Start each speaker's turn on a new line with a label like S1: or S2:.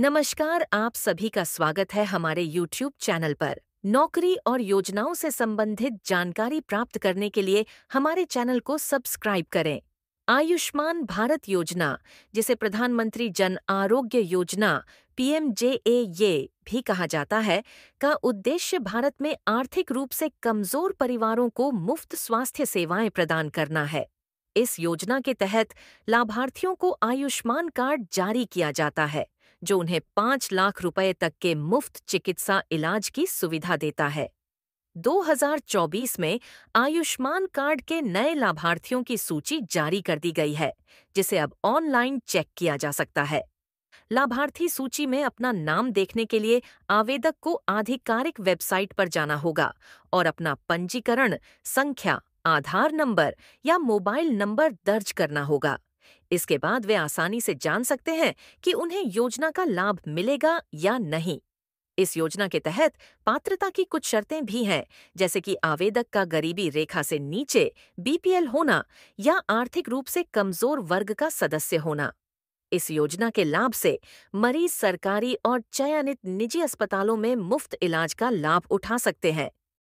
S1: नमस्कार आप सभी का स्वागत है हमारे YouTube चैनल पर नौकरी और योजनाओं से संबंधित जानकारी प्राप्त करने के लिए हमारे चैनल को सब्सक्राइब करें आयुष्मान भारत योजना जिसे प्रधानमंत्री जन आरोग्य योजना पीएमजेएये भी कहा जाता है का उद्देश्य भारत में आर्थिक रूप से कमजोर परिवारों को मुफ्त स्वास्थ्य सेवाएं प्रदान करना है इस योजना के तहत लाभार्थियों को आयुष्मान कार्ड जारी किया जाता है जो उन्हें पाँच लाख रुपए तक के मुफ्त चिकित्सा इलाज की सुविधा देता है 2024 में आयुष्मान कार्ड के नए लाभार्थियों की सूची जारी कर दी गई है जिसे अब ऑनलाइन चेक किया जा सकता है लाभार्थी सूची में अपना नाम देखने के लिए आवेदक को आधिकारिक वेबसाइट पर जाना होगा और अपना पंजीकरण संख्या आधार नंबर या मोबाइल नंबर दर्ज करना होगा इसके बाद वे आसानी से जान सकते हैं कि उन्हें योजना का लाभ मिलेगा या नहीं इस योजना के तहत पात्रता की कुछ शर्तें भी हैं जैसे कि आवेदक का गरीबी रेखा से नीचे बीपीएल होना या आर्थिक रूप से कमजोर वर्ग का सदस्य होना इस योजना के लाभ से मरीज सरकारी और चयनित निजी अस्पतालों में मुफ्त इलाज का लाभ उठा सकते हैं